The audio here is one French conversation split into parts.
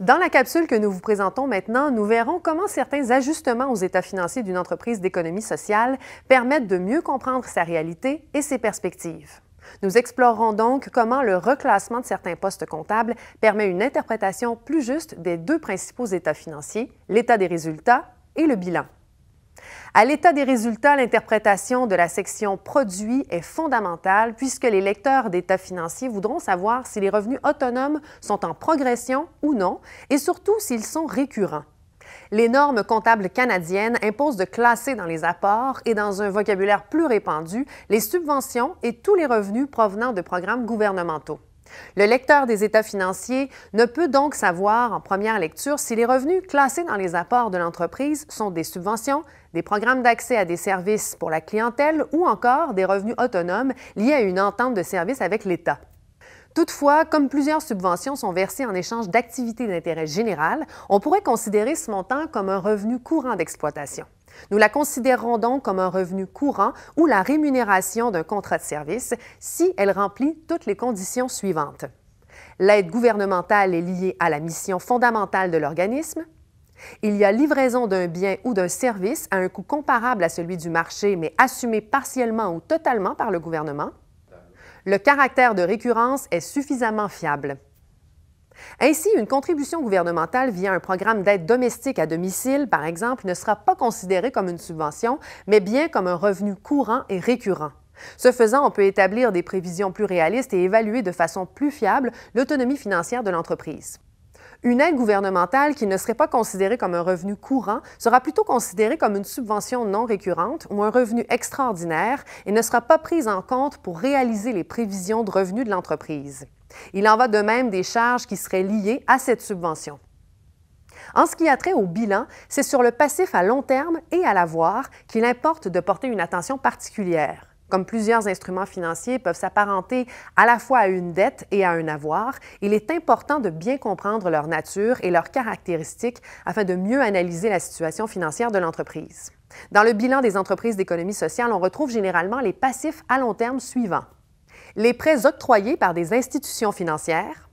Dans la capsule que nous vous présentons maintenant, nous verrons comment certains ajustements aux états financiers d'une entreprise d'économie sociale permettent de mieux comprendre sa réalité et ses perspectives. Nous explorerons donc comment le reclassement de certains postes comptables permet une interprétation plus juste des deux principaux états financiers, l'état des résultats et le bilan. À l'état des résultats, l'interprétation de la section produits est fondamentale puisque les lecteurs d'état financier voudront savoir si les revenus autonomes sont en progression ou non et surtout s'ils sont récurrents. Les normes comptables canadiennes imposent de classer dans les apports et dans un vocabulaire plus répandu les subventions et tous les revenus provenant de programmes gouvernementaux. Le lecteur des états financiers ne peut donc savoir en première lecture si les revenus classés dans les apports de l'entreprise sont des subventions, des programmes d'accès à des services pour la clientèle ou encore des revenus autonomes liés à une entente de service avec l'État. Toutefois, comme plusieurs subventions sont versées en échange d'activités d'intérêt général, on pourrait considérer ce montant comme un revenu courant d'exploitation. Nous la considérons donc comme un revenu courant ou la rémunération d'un contrat de service si elle remplit toutes les conditions suivantes. L'aide gouvernementale est liée à la mission fondamentale de l'organisme. Il y a livraison d'un bien ou d'un service à un coût comparable à celui du marché mais assumé partiellement ou totalement par le gouvernement le caractère de récurrence est suffisamment fiable. Ainsi, une contribution gouvernementale via un programme d'aide domestique à domicile, par exemple, ne sera pas considérée comme une subvention, mais bien comme un revenu courant et récurrent. Ce faisant, on peut établir des prévisions plus réalistes et évaluer de façon plus fiable l'autonomie financière de l'entreprise. Une aide gouvernementale qui ne serait pas considérée comme un revenu courant sera plutôt considérée comme une subvention non récurrente ou un revenu extraordinaire et ne sera pas prise en compte pour réaliser les prévisions de revenus de l'entreprise. Il en va de même des charges qui seraient liées à cette subvention. En ce qui a trait au bilan, c'est sur le passif à long terme et à l'avoir qu'il importe de porter une attention particulière. Comme plusieurs instruments financiers peuvent s'apparenter à la fois à une dette et à un avoir, il est important de bien comprendre leur nature et leurs caractéristiques afin de mieux analyser la situation financière de l'entreprise. Dans le bilan des entreprises d'économie sociale, on retrouve généralement les passifs à long terme suivants. Les prêts octroyés par des institutions financières,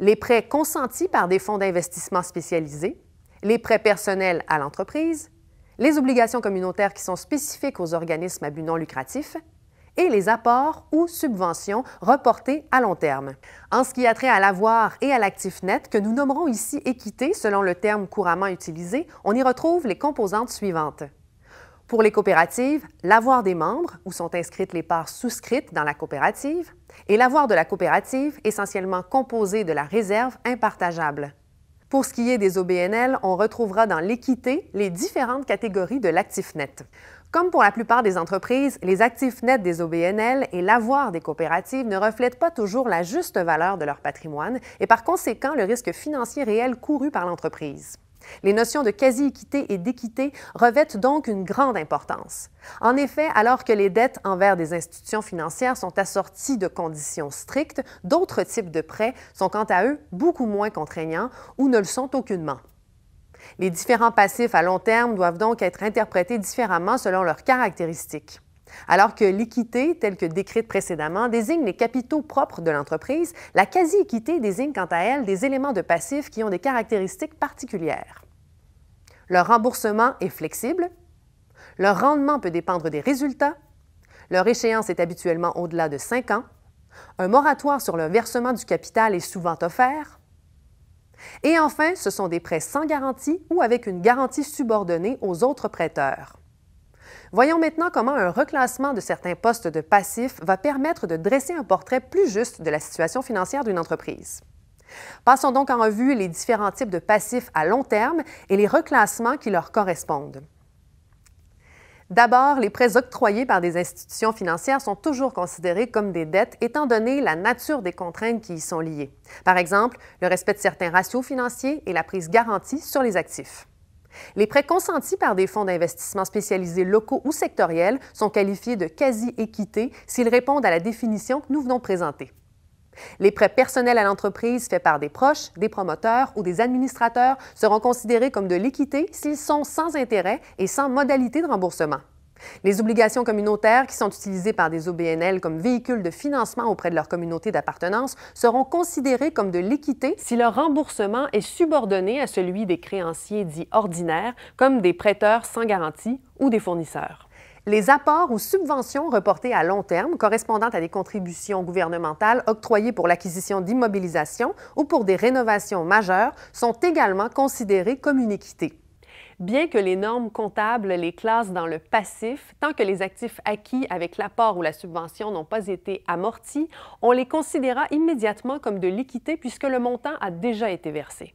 les prêts consentis par des fonds d'investissement spécialisés, les prêts personnels à l'entreprise, les obligations communautaires qui sont spécifiques aux organismes à but non lucratif et les apports ou subventions reportés à long terme. En ce qui a trait à l'avoir et à l'actif net, que nous nommerons ici équité selon le terme couramment utilisé, on y retrouve les composantes suivantes. Pour les coopératives, l'avoir des membres, où sont inscrites les parts souscrites dans la coopérative, et l'avoir de la coopérative, essentiellement composé de la réserve impartageable. Pour ce qui est des OBNL, on retrouvera dans l'équité les différentes catégories de l'actif net. Comme pour la plupart des entreprises, les actifs nets des OBNL et l'avoir des coopératives ne reflètent pas toujours la juste valeur de leur patrimoine et par conséquent le risque financier réel couru par l'entreprise. Les notions de quasi-équité et d'équité revêtent donc une grande importance. En effet, alors que les dettes envers des institutions financières sont assorties de conditions strictes, d'autres types de prêts sont quant à eux beaucoup moins contraignants ou ne le sont aucunement. Les différents passifs à long terme doivent donc être interprétés différemment selon leurs caractéristiques. Alors que l'équité, telle que décrite précédemment, désigne les capitaux propres de l'entreprise, la quasi-équité désigne quant à elle des éléments de passif qui ont des caractéristiques particulières. Leur remboursement est flexible, leur rendement peut dépendre des résultats, leur échéance est habituellement au-delà de 5 ans, un moratoire sur le versement du capital est souvent offert, et enfin, ce sont des prêts sans garantie ou avec une garantie subordonnée aux autres prêteurs. Voyons maintenant comment un reclassement de certains postes de passifs va permettre de dresser un portrait plus juste de la situation financière d'une entreprise. Passons donc en revue les différents types de passifs à long terme et les reclassements qui leur correspondent. D'abord, les prêts octroyés par des institutions financières sont toujours considérés comme des dettes étant donné la nature des contraintes qui y sont liées. Par exemple, le respect de certains ratios financiers et la prise garantie sur les actifs. Les prêts consentis par des fonds d'investissement spécialisés locaux ou sectoriels sont qualifiés de quasi-équité s'ils répondent à la définition que nous venons de présenter. Les prêts personnels à l'entreprise faits par des proches, des promoteurs ou des administrateurs seront considérés comme de l'équité s'ils sont sans intérêt et sans modalité de remboursement. Les obligations communautaires qui sont utilisées par des OBNL comme véhicule de financement auprès de leur communauté d'appartenance seront considérées comme de l'équité si leur remboursement est subordonné à celui des créanciers dits ordinaires, comme des prêteurs sans garantie ou des fournisseurs. Les apports ou subventions reportées à long terme correspondant à des contributions gouvernementales octroyées pour l'acquisition d'immobilisations ou pour des rénovations majeures sont également considérées comme une équité. Bien que les normes comptables les classent dans le passif, tant que les actifs acquis avec l'apport ou la subvention n'ont pas été amortis, on les considérera immédiatement comme de l'équité puisque le montant a déjà été versé.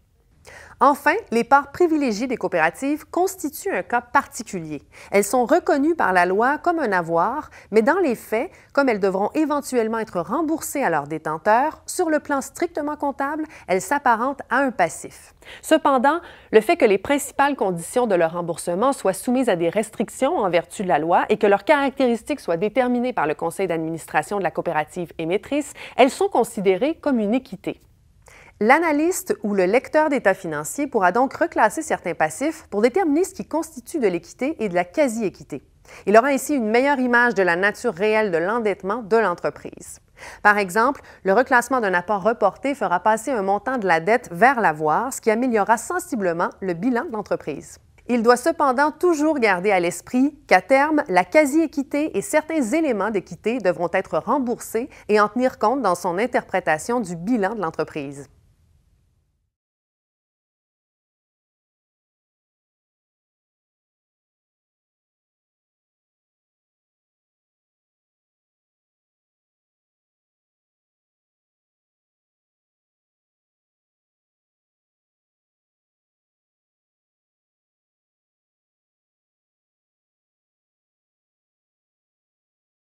Enfin, les parts privilégiées des coopératives constituent un cas particulier. Elles sont reconnues par la loi comme un avoir, mais dans les faits, comme elles devront éventuellement être remboursées à leurs détenteurs, sur le plan strictement comptable, elles s'apparentent à un passif. Cependant, le fait que les principales conditions de leur remboursement soient soumises à des restrictions en vertu de la loi et que leurs caractéristiques soient déterminées par le conseil d'administration de la coopérative émettrice, elles sont considérées comme une équité. L'analyste ou le lecteur d'état financier pourra donc reclasser certains passifs pour déterminer ce qui constitue de l'équité et de la quasi-équité. Il aura ainsi une meilleure image de la nature réelle de l'endettement de l'entreprise. Par exemple, le reclassement d'un apport reporté fera passer un montant de la dette vers l'avoir, ce qui améliorera sensiblement le bilan de l'entreprise. Il doit cependant toujours garder à l'esprit qu'à terme, la quasi-équité et certains éléments d'équité devront être remboursés et en tenir compte dans son interprétation du bilan de l'entreprise.